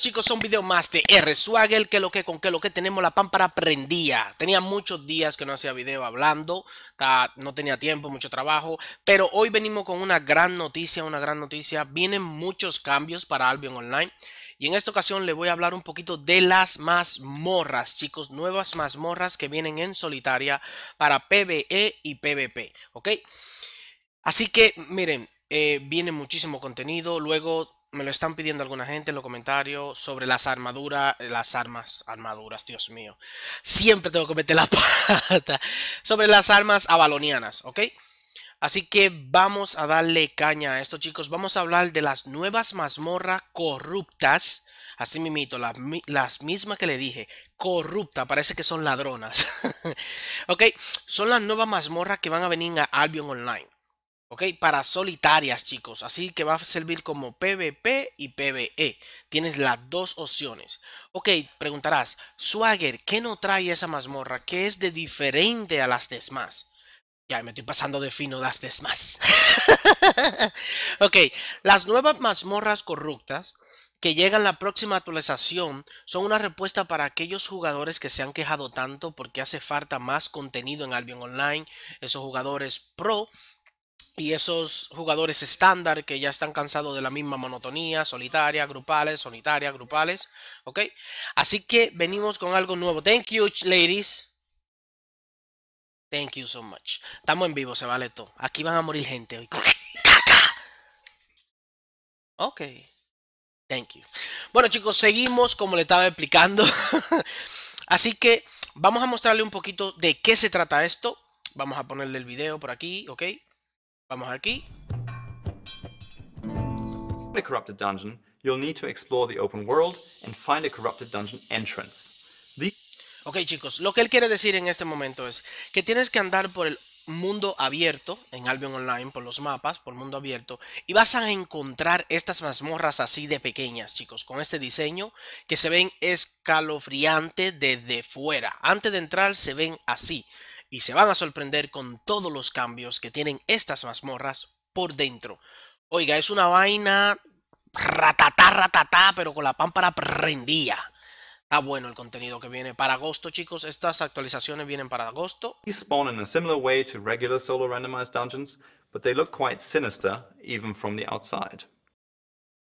chicos, son videos más de R Swagger, que lo que con que lo que tenemos la pámpara prendía. Tenía muchos días que no hacía video hablando, no tenía tiempo, mucho trabajo, pero hoy venimos con una gran noticia, una gran noticia. Vienen muchos cambios para Albion Online. Y en esta ocasión le voy a hablar un poquito de las mazmorras, chicos, nuevas mazmorras que vienen en solitaria para PvE y PvP, ¿ok? Así que, miren, eh, viene muchísimo contenido, luego me lo están pidiendo alguna gente en los comentarios sobre las armaduras, eh, las armas, armaduras, Dios mío. Siempre tengo que meter la pata sobre las armas avalonianas, ¿ok? Así que vamos a darle caña a esto, chicos. Vamos a hablar de las nuevas mazmorras corruptas. Así me las, las mismas que le dije. Corrupta, parece que son ladronas. ok, son las nuevas mazmorras que van a venir a Albion Online. ¿ok? Para solitarias, chicos. Así que va a servir como PvP y PvE. Tienes las dos opciones. Ok, preguntarás, Swagger, ¿qué no trae esa mazmorra? ¿Qué es de diferente a las demás? Ya me estoy pasando de fino las demás. ok, las nuevas mazmorras corruptas que llegan la próxima actualización son una respuesta para aquellos jugadores que se han quejado tanto porque hace falta más contenido en Albion Online. Esos jugadores pro y esos jugadores estándar que ya están cansados de la misma monotonía, solitaria, grupales, solitaria, grupales, ¿ok? Así que venimos con algo nuevo. Thank you, ladies. Thank you so much. Estamos en vivo, se vale todo. Aquí van a morir gente hoy. Ok. Thank you. Bueno, chicos, seguimos como le estaba explicando. Así que vamos a mostrarle un poquito de qué se trata esto. Vamos a ponerle el video por aquí, ¿ok? Vamos aquí. Ok chicos, lo que él quiere decir en este momento es que tienes que andar por el mundo abierto en Albion Online, por los mapas, por el mundo abierto, y vas a encontrar estas mazmorras así de pequeñas, chicos, con este diseño que se ven escalofriante desde fuera. Antes de entrar se ven así y se van a sorprender con todos los cambios que tienen estas mazmorras por dentro. Oiga, es una vaina ratatá, ratatá, pero con la pámpara prendía. Está bueno el contenido que viene para agosto, chicos. Estas actualizaciones vienen para agosto.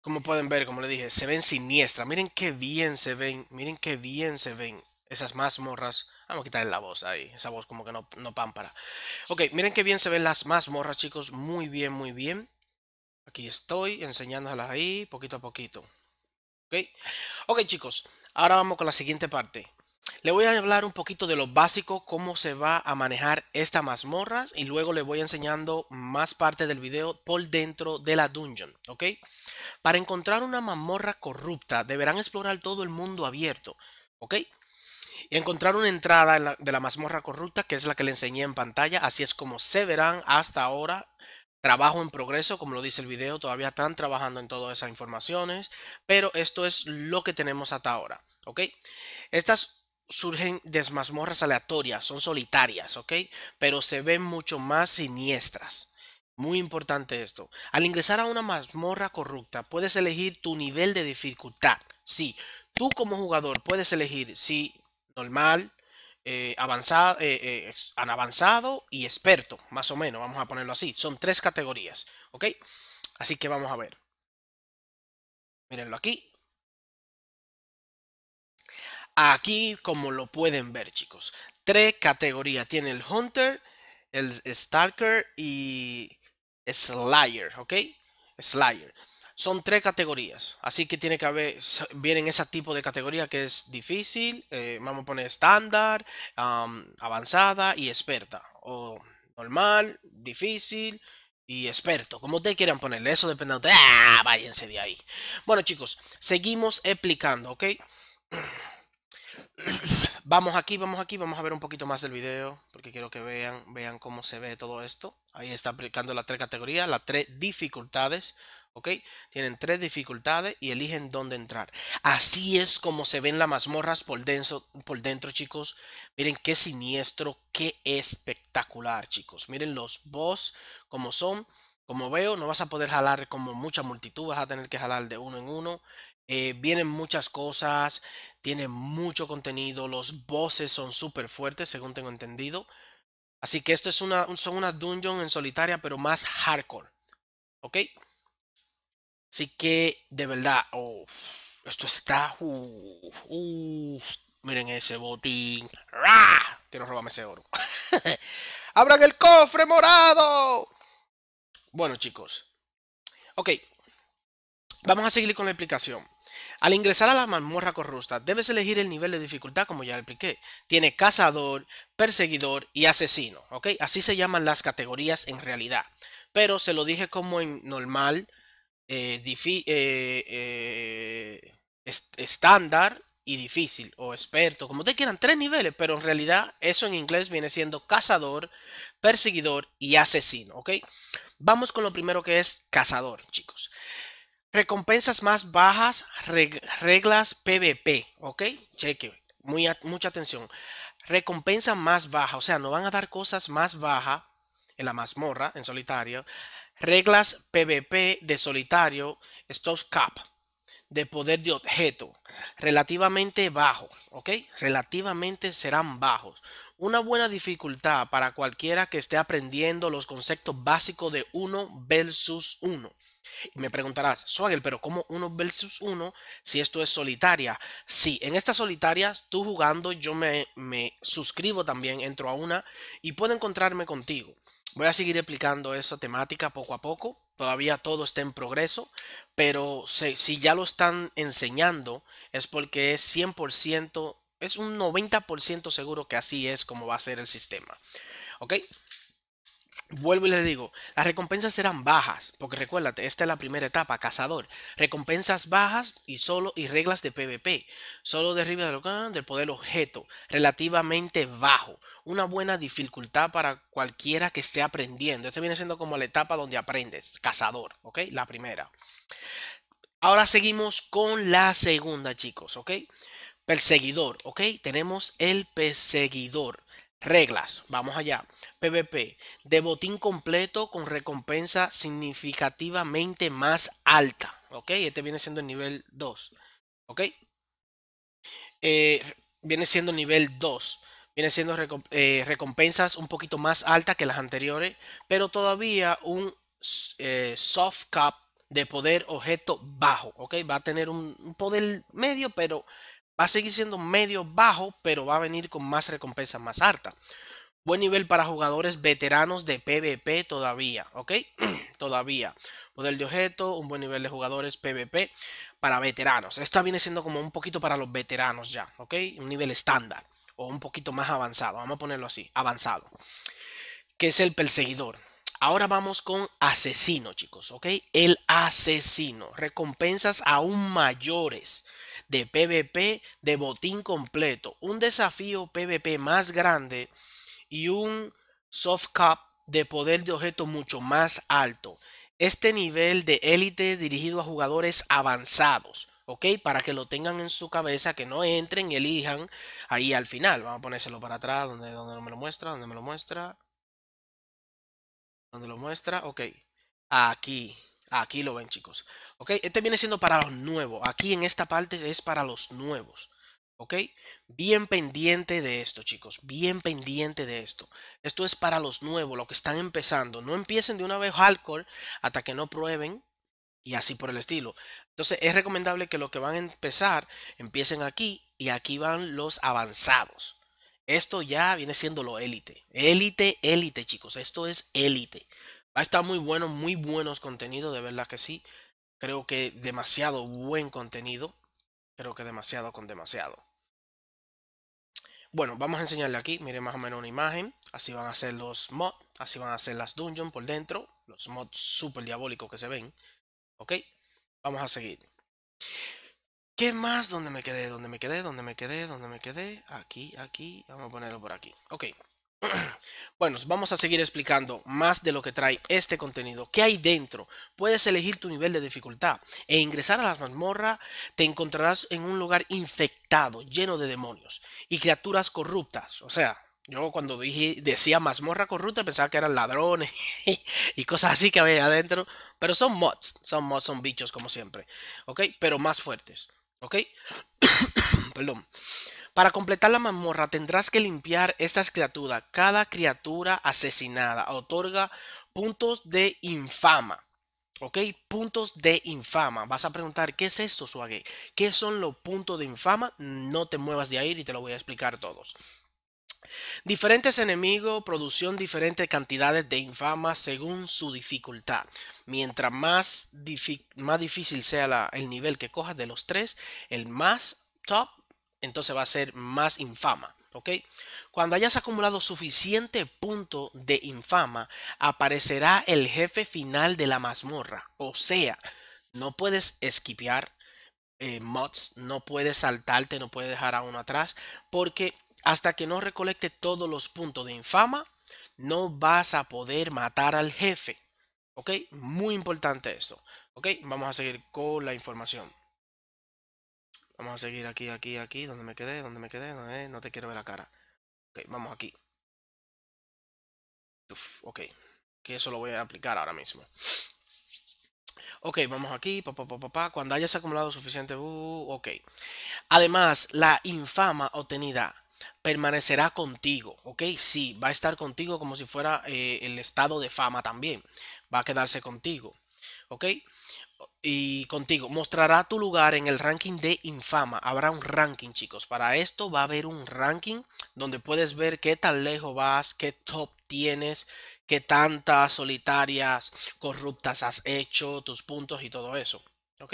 Como pueden ver, como le dije, se ven siniestra. Miren qué bien se ven, miren qué bien se ven. Esas mazmorras. Vamos a quitarle la voz ahí. Esa voz como que no, no pámpara. Ok, miren qué bien se ven las mazmorras, chicos. Muy bien, muy bien. Aquí estoy enseñándolas ahí poquito a poquito. Ok, ok chicos. Ahora vamos con la siguiente parte. Le voy a hablar un poquito de lo básico, cómo se va a manejar esta mazmorra y luego le voy enseñando más parte del video por dentro de la dungeon, ¿ok? Para encontrar una mazmorra corrupta deberán explorar todo el mundo abierto, ¿ok? y encontrar una entrada de la mazmorra corrupta, que es la que le enseñé en pantalla. Así es como se verán hasta ahora. Trabajo en progreso, como lo dice el video, todavía están trabajando en todas esas informaciones, pero esto es lo que tenemos hasta ahora, ¿ok? Estas surgen de mazmorras aleatorias, son solitarias, ¿ok? Pero se ven mucho más siniestras. Muy importante esto. Al ingresar a una mazmorra corrupta, puedes elegir tu nivel de dificultad. Sí, tú como jugador puedes elegir si normal, eh, avanzado, eh, eh, avanzado y experto, más o menos, vamos a ponerlo así. Son tres categorías, ¿ok? Así que vamos a ver. Mírenlo aquí. Aquí, como lo pueden ver, chicos, tres categorías. Tiene el Hunter, el Stalker y Slayer, ¿ok? Slayer. Son tres categorías, así que tiene que haber, vienen ese tipo de categoría que es difícil, eh, vamos a poner estándar, avanzada y experta, o normal, difícil y experto, como ustedes quieran ponerle, eso depende de ustedes, ¡Ah! váyanse de ahí. Bueno chicos, seguimos explicando, ¿ok? Vamos aquí, vamos aquí, vamos a ver un poquito más del video, porque quiero que vean, vean cómo se ve todo esto. Ahí está aplicando las tres categorías, las tres dificultades, ¿Ok? Tienen tres dificultades y eligen dónde entrar. Así es como se ven las mazmorras por dentro, por dentro, chicos. Miren qué siniestro, qué espectacular, chicos. Miren los boss como son. Como veo, no vas a poder jalar como mucha multitud, vas a tener que jalar de uno en uno. Eh, vienen muchas cosas, tienen mucho contenido, los bosses son súper fuertes, según tengo entendido. Así que esto es una, son unas dungeons en solitaria, pero más hardcore. ¿Ok? Así que, de verdad, esto está. miren ese botín. Quiero robarme ese oro. ¡Abran el cofre morado! Bueno, chicos. Ok. Vamos a seguir con la explicación. Al ingresar a la mazmorra corrupta, debes elegir el nivel de dificultad, como ya expliqué. Tiene cazador, perseguidor y asesino, Okay, Así se llaman las categorías en realidad. Pero se lo dije como en normal, eh, eh, eh, estándar y difícil o experto, como te quieran, tres niveles, pero en realidad eso en inglés viene siendo cazador, perseguidor y asesino, ¿ok? Vamos con lo primero que es cazador, chicos. Recompensas más bajas, reglas PvP, ¿ok? Cheque, muy mucha atención. Recompensa más baja, o sea, no van a dar cosas más bajas en la mazmorra, en solitario reglas PvP de solitario Stop Cap de poder de objeto relativamente bajos, ¿ok? Relativamente serán bajos. Una buena dificultad para cualquiera que esté aprendiendo los conceptos básicos de 1 versus 1. Y me preguntarás, Swagger, pero ¿cómo uno versus uno si esto es solitaria? Sí, en estas solitarias tú jugando yo me, me suscribo también, entro a una y puedo encontrarme contigo. Voy a seguir explicando esa temática poco a poco. Todavía todo está en progreso, pero si, si ya lo están enseñando es porque es 100%, es un 90% seguro que así es como va a ser el sistema. ¿Ok? Vuelvo y les digo, las recompensas serán bajas, porque recuérdate, esta es la primera etapa, cazador. Recompensas bajas y solo y reglas de PvP. Solo derriba del, del poder objeto, relativamente bajo. Una buena dificultad para cualquiera que esté aprendiendo. esta viene siendo como la etapa donde aprendes, cazador, ¿ok? La primera. Ahora seguimos con la segunda, chicos, ¿ok? Perseguidor, ¿ok? Tenemos el perseguidor. Reglas, vamos allá. PvP, de botín completo con recompensa significativamente más alta. ¿Ok? Este viene siendo el nivel 2. ¿Ok? Eh, viene siendo nivel 2. Viene siendo eh, recompensas un poquito más altas que las anteriores, pero todavía un eh, soft cap de poder objeto bajo. ¿Ok? Va a tener un poder medio, pero Va a seguir siendo medio bajo, pero va a venir con más recompensas más altas. Buen nivel para jugadores veteranos de PvP todavía, ¿ok? todavía. Poder de objeto, un buen nivel de jugadores PvP para veteranos. Esta viene siendo como un poquito para los veteranos ya, ¿ok? Un nivel estándar o un poquito más avanzado, vamos a ponerlo así, avanzado. Que es el perseguidor. Ahora vamos con asesino, chicos, ¿ok? El asesino. Recompensas aún mayores de PvP de botín completo, un desafío PvP más grande y un soft cap de poder de objeto mucho más alto. Este nivel de élite dirigido a jugadores avanzados, ¿ok? Para que lo tengan en su cabeza, que no entren y elijan ahí al final. Vamos a ponérselo para atrás, donde, donde me lo muestra, donde me lo muestra. Donde lo muestra, ok. Aquí, Aquí lo ven, chicos. ¿Ok? Este viene siendo para los nuevos. Aquí en esta parte es para los nuevos. ¿Ok? Bien pendiente de esto, chicos. Bien pendiente de esto. Esto es para los nuevos, los que están empezando. No empiecen de una vez hardcore hasta que no prueben y así por el estilo. Entonces es recomendable que los que van a empezar empiecen aquí y aquí van los avanzados. Esto ya viene siendo lo élite. Élite, élite, chicos. Esto es élite. Ah, está muy bueno, muy buenos contenidos, de verdad que sí. Creo que demasiado buen contenido. Creo que demasiado con demasiado. Bueno, vamos a enseñarle aquí, miren más o menos una imagen. Así van a ser los mods, así van a ser las dungeons por dentro. Los mods súper diabólicos que se ven. Ok, vamos a seguir. ¿Qué más? ¿Dónde me quedé? ¿Dónde me quedé? ¿Dónde me quedé? ¿Dónde me quedé? Aquí, aquí. Vamos a ponerlo por aquí. Ok, bueno, vamos a seguir explicando más de lo que trae este contenido. ¿Qué hay dentro? Puedes elegir tu nivel de dificultad e ingresar a la mazmorra Te encontrarás en un lugar infectado, lleno de demonios y criaturas corruptas. O sea, yo cuando dije, decía mazmorra corrupta pensaba que eran ladrones y cosas así que había adentro. Pero son mods, son mods, son bichos como siempre. ¿Ok? Pero más fuertes. ¿Ok? perdón. Para completar la mazmorra tendrás que limpiar estas criaturas. Cada criatura asesinada otorga puntos de infama. ¿Ok? Puntos de infama. Vas a preguntar, ¿qué es esto, Suage? ¿Qué son los puntos de infama? No te muevas de ahí y te lo voy a explicar todos. Diferentes enemigos producen diferentes cantidades de infama según su dificultad. Mientras más, difícil sea el nivel que cojas de los tres, el más top entonces va a ser más infama. ¿Ok? Cuando hayas acumulado suficiente punto de infama, aparecerá el jefe final de la mazmorra. O sea, no puedes esquipear eh, mods, no puedes saltarte, no puedes dejar a uno atrás, porque hasta que no recolecte todos los puntos de infama, no vas a poder matar al jefe. ¿Ok? Muy importante esto. ¿Ok? Vamos a seguir con la información. Vamos a seguir aquí, aquí, aquí, donde me quedé, donde me quedé, eh, no, te quiero ver la cara. Ok, vamos aquí. Uf, ok, que eso lo voy a aplicar ahora mismo. Ok, vamos aquí, papá, papá, papá. Cuando hayas acumulado suficiente... Uh, uh, ok. Además, la infama obtenida permanecerá contigo, ¿ok? Sí, va a estar contigo como si fuera eh, el estado de fama también. Va a quedarse contigo, ¿ok? y contigo. Mostrará tu lugar en el ranking de infama. Habrá un ranking, chicos. Para esto va a haber un ranking donde puedes ver qué tan lejos vas, qué top tienes, qué tantas solitarias corruptas has hecho, tus puntos y todo eso. ¿Ok?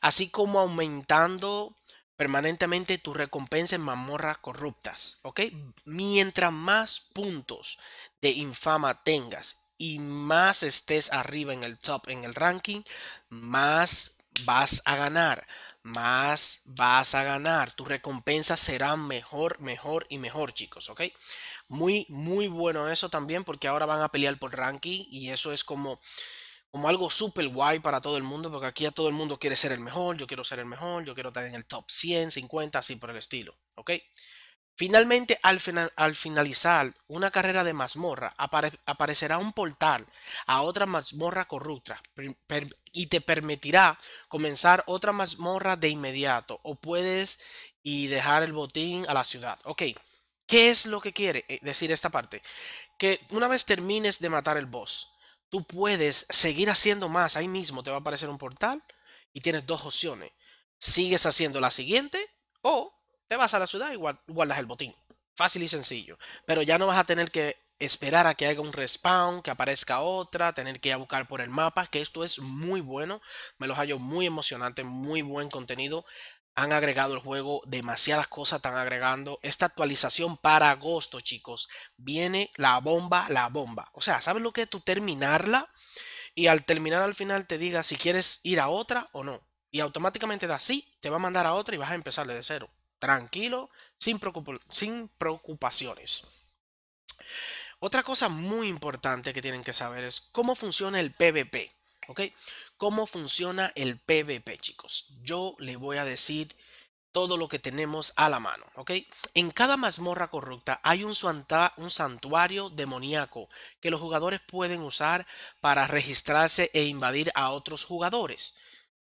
Así como aumentando permanentemente tu recompensa en mamorra corruptas. ¿Ok? Mientras más puntos de infama tengas y más estés arriba en el top, en el ranking, más vas a ganar, más vas a ganar. Tu recompensa será mejor, mejor y mejor, chicos, ¿ok? Muy, muy bueno eso también porque ahora van a pelear por ranking y eso es como como algo súper guay para todo el mundo, porque aquí a todo el mundo quiere ser el mejor, yo quiero ser el mejor, yo quiero estar en el top 100, 50, así por el estilo, ¿ok? Finalmente, al, finalizar una carrera de mazmorra, aparecerá un portal a otra mazmorra corrupta y te permitirá comenzar otra mazmorra de inmediato o puedes y dejar el botín a la ciudad. Ok, ¿qué es lo que quiere eh, decir esta parte? Que una vez termines de matar el boss, tú puedes seguir haciendo más. Ahí mismo te va a aparecer un portal y tienes dos opciones. Sigues haciendo la siguiente o te vas a la ciudad y guardas el botín. Fácil y sencillo. Pero ya no vas a tener que esperar a que haga un respawn, que aparezca otra, tener que ir a buscar por el mapa, que esto es muy bueno. Me los hallo muy emocionante, muy buen contenido. Han agregado el juego, demasiadas cosas están agregando. Esta actualización para agosto, chicos, viene la bomba, la bomba. O sea, ¿sabes lo que es tú terminarla? Y al terminar al final te diga si quieres ir a otra o no. Y automáticamente da sí, te va a mandar a otra y vas a empezar de cero tranquilo, sin, preocupaciones. Otra cosa muy importante que tienen que saber es cómo funciona el PvP. ¿Ok? ¿Cómo funciona el PvP, chicos? Yo le voy a decir todo lo que tenemos a la mano, ¿ok? En cada mazmorra corrupta hay un, santuario demoníaco que los jugadores pueden usar para registrarse e invadir a otros jugadores.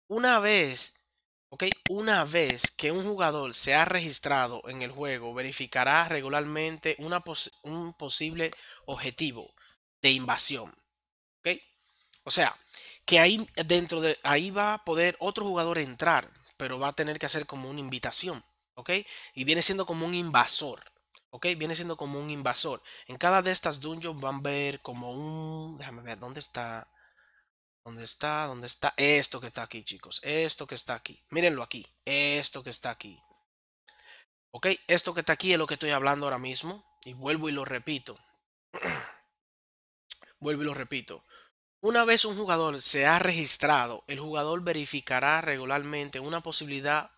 Una vez una vez que un jugador se ha registrado en el juego, verificará regularmente un posible objetivo de invasión. Ok, o sea, que ahí dentro de ahí va a poder otro jugador entrar, pero va a tener que hacer como una invitación. Ok, y viene siendo como un invasor. Ok, viene siendo como un invasor. En cada de estas dungeons van a ver como un. Déjame ver, ¿dónde está? ¿Dónde está? ¿Dónde está? Esto que está aquí, chicos. Esto que está aquí. Mírenlo aquí. Esto que está aquí. ¿Ok? Esto que está aquí es lo que estoy hablando ahora mismo. Y vuelvo y lo repito. vuelvo y lo repito. Una vez un jugador se ha registrado, el jugador verificará regularmente una posibilidad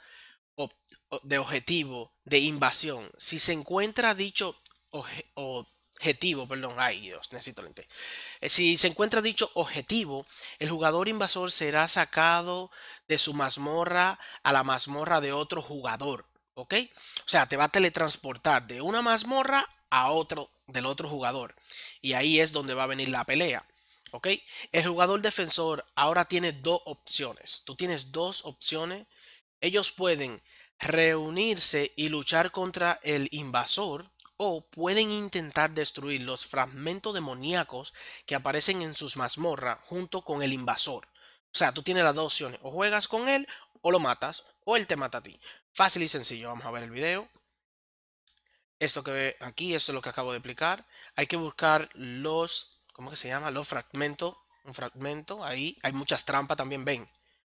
de objetivo de invasión. Si se encuentra dicho o objetivo, perdón, ay Dios, necesito lente. Eh, si se encuentra dicho objetivo, el jugador invasor será sacado de su mazmorra a la mazmorra de otro jugador, ¿ok? O sea, te va a teletransportar de una mazmorra a otro del otro jugador. Y ahí es donde va a venir la pelea. ¿Ok? El jugador defensor ahora tiene dos opciones. Tú tienes dos opciones. Ellos pueden reunirse y luchar contra el invasor o pueden intentar destruir los fragmentos demoníacos que aparecen en sus mazmorras junto con el invasor. O sea, tú tienes las dos opciones, o juegas con él o lo matas o él te mata a ti. Fácil y sencillo, vamos a ver el video. Esto que ve aquí, esto es lo que acabo de explicar. Hay que buscar los, ¿cómo que se llama? Los fragmentos, un fragmento, ahí hay muchas trampas también, ven.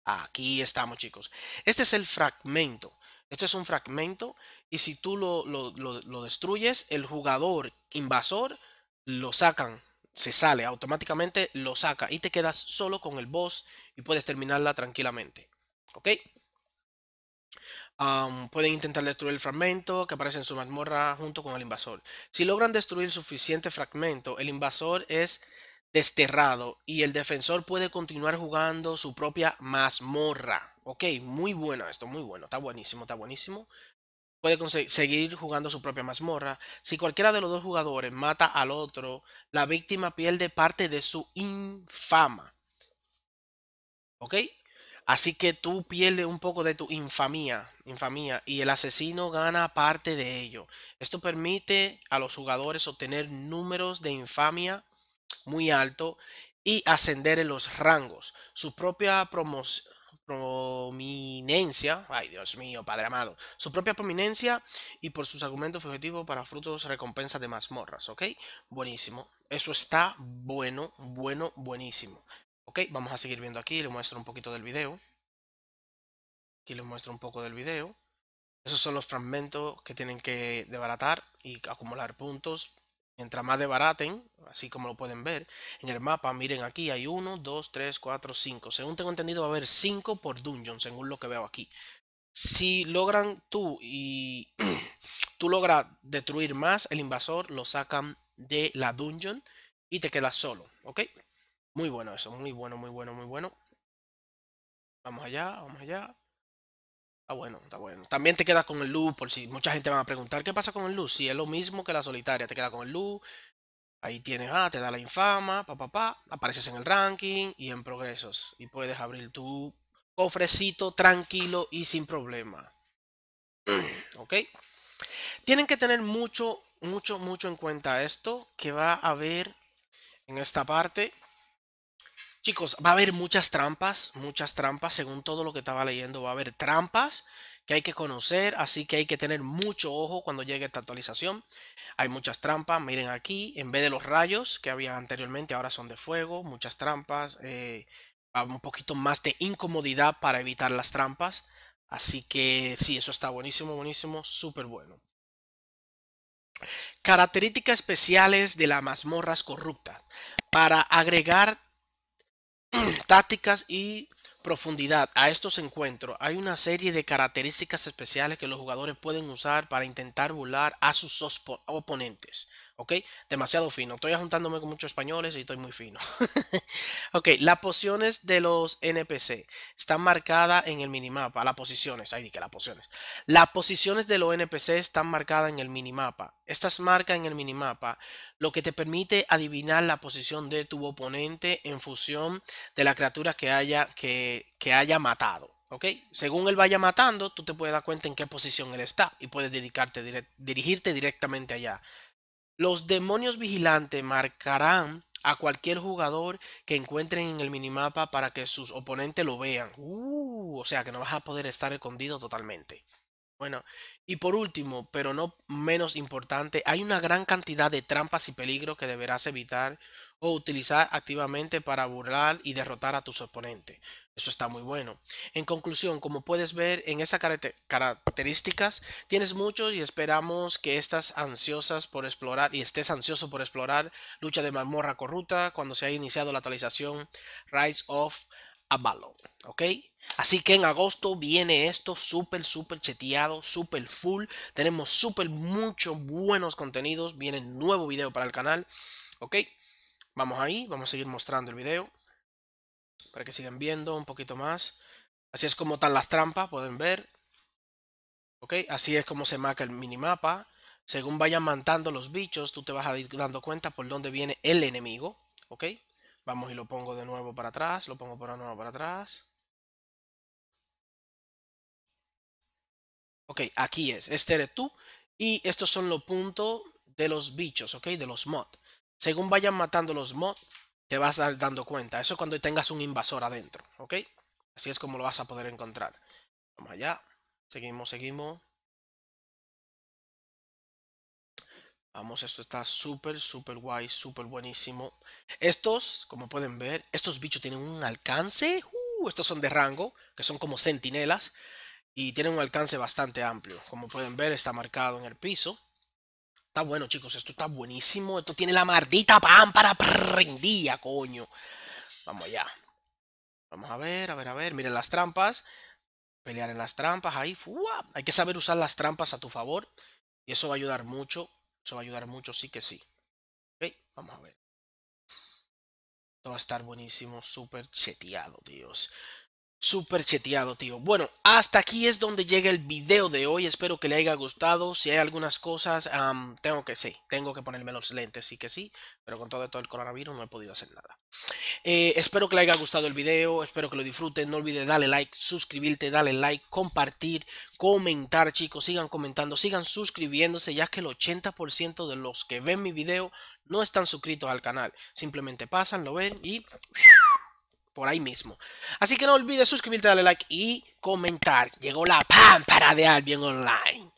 Aquí estamos chicos. Este es el fragmento. Esto es un fragmento y si tú lo, destruyes, el jugador invasor lo sacan, se sale, automáticamente lo saca y te quedas solo con el boss y puedes terminarla tranquilamente. ¿Ok? pueden intentar destruir el fragmento que aparece en su mazmorra junto con el invasor. Si logran destruir suficiente fragmento, el invasor es desterrado y el defensor puede continuar jugando su propia mazmorra. Ok, muy bueno esto, muy bueno, está buenísimo, está buenísimo puede seguir jugando su propia mazmorra. Si cualquiera de los dos jugadores mata al otro, la víctima pierde parte de su infama. ¿Ok? Así que tú pierdes un poco de tu infamía, infamia y el asesino gana parte de ello. Esto permite a los jugadores obtener números de infamia muy alto y ascender en los rangos. Su propia promoción prominencia, ay Dios mío, Padre amado, su propia prominencia y por sus argumentos objetivos para frutos recompensas de mazmorras, ¿ok? Buenísimo, eso está bueno, bueno, buenísimo. Ok, vamos a seguir viendo aquí, le muestro un poquito del video. Aquí les muestro un poco del video. Esos son los fragmentos que tienen que debaratar y acumular puntos Mientras más debaraten, así como lo pueden ver en el mapa, miren aquí hay 1, 2, 3, 4, 5. Según tengo entendido va a haber 5 por dungeon, según lo que veo aquí. Si logran tú y tú logras destruir más, el invasor lo sacan de la dungeon y te quedas solo, ¿ok? Muy bueno eso, muy bueno, muy bueno, muy bueno. Vamos allá, vamos allá. Está ah, bueno, está bueno. También te quedas con el luz, por si mucha gente va a preguntar, ¿qué pasa con el luz. Si es lo mismo que la solitaria, te queda con el luz. ahí tienes, ah, te da la infama, pa, pa, apareces en el ranking y en progresos. Y puedes abrir tu cofrecito tranquilo y sin problema. ¿Ok? Tienen que tener mucho, mucho, mucho en cuenta esto que va a haber en esta parte. Chicos, va a haber muchas trampas, muchas trampas, según todo lo que estaba leyendo, va a haber trampas que hay que conocer, así que hay que tener mucho ojo cuando llegue esta actualización. Hay muchas trampas, miren aquí, en vez de los rayos que había anteriormente, ahora son de fuego, muchas trampas, eh, ah, un poquito más de incomodidad para evitar las trampas. Así que sí, eso está buenísimo, buenísimo, súper bueno. Características especiales de las mazmorras corruptas. Para agregar tácticas y profundidad a estos encuentros, hay una serie de características especiales que los jugadores pueden usar para intentar burlar a sus oponentes. Demasiado fino. Estoy juntándome con muchos españoles y estoy muy fino. ok, las posiciones de los NPC están marcadas en el minimapa. Las posiciones, ay, que las posiciones. Las posiciones de los NPC están marcadas en el minimapa. Estas marcas en el minimapa lo que te permite adivinar la posición de tu oponente en función de la criatura que haya, que, haya matado. ¿Ok? Según él vaya matando, tú te puedes dar cuenta en qué posición él está y puedes dedicarte, dirigirte directamente allá. Los demonios vigilantes marcarán a cualquier jugador que encuentren en el minimapa para que sus oponentes lo vean. Uh, o sea que no vas a poder estar escondido totalmente. Bueno, y por último, pero no menos importante, hay una gran cantidad de trampas y peligros que deberás evitar o utilizar activamente para burlar y derrotar a tus oponentes. Eso está muy bueno. En conclusión, como puedes ver en esas características, tienes muchos y esperamos que estás ansiosas por explorar y estés ansioso por explorar Lucha de Mazmorra Corruta cuando se ha iniciado la actualización Rise of Avalon. ¿Ok? Así que en agosto viene esto súper, súper cheteado, súper full. Tenemos súper muchos buenos contenidos. Viene nuevo video para el canal. ¿Ok? Vamos ahí, vamos a seguir mostrando el video para que sigan viendo un poquito más. Así es como están las trampas, pueden ver. ¿Ok? Así es como se marca el minimapa. Según vayan matando los bichos, tú te vas a ir dando cuenta por dónde viene el enemigo. ¿Ok? Vamos y lo pongo de nuevo para atrás, lo pongo para nuevo para atrás. Ok, aquí es, este eres tú. Y estos son los puntos de los bichos, ok, de los mods. Según vayan matando los mods, te vas a dar dando cuenta. Eso es cuando tengas un invasor adentro, ¿ok? Así es como lo vas a poder encontrar. Vamos allá. Seguimos, seguimos. Vamos, esto está súper, súper guay, súper buenísimo. Estos, como pueden ver, estos bichos tienen un alcance. Uh, estos son de rango, que son como centinelas. Y tienen un alcance bastante amplio. Como pueden ver, está marcado en el piso. Está bueno, chicos. Esto está buenísimo. Esto tiene la maldita para prendía coño. Vamos ya, Vamos a ver, a ver, a ver. Miren las trampas. Pelear en las trampas. Ahí. Fua. Hay que saber usar las trampas a tu favor. Y eso va a ayudar mucho. Eso va a ayudar mucho, sí que sí. vamos a ver. Esto va a estar buenísimo. Súper cheteado, Dios. Super cheteado, tío. Bueno, hasta aquí es donde llega el video de hoy. Espero que le haya gustado. Si hay algunas cosas, tengo que, sí, tengo que ponerme los lentes, sí que sí. Pero con todo, todo el coronavirus no he podido hacer nada. Eh, espero que le haya gustado el video. Espero que lo disfruten. No olvides darle like, suscribirte, darle like, compartir, comentar, chicos. Sigan comentando, sigan suscribiéndose, ya que el 80% de los que ven mi video no están suscritos al canal. Simplemente pasan, lo ven y por ahí mismo. Así que no olvides suscribirte, darle like y comentar. Llegó la pámpara de Albion Online.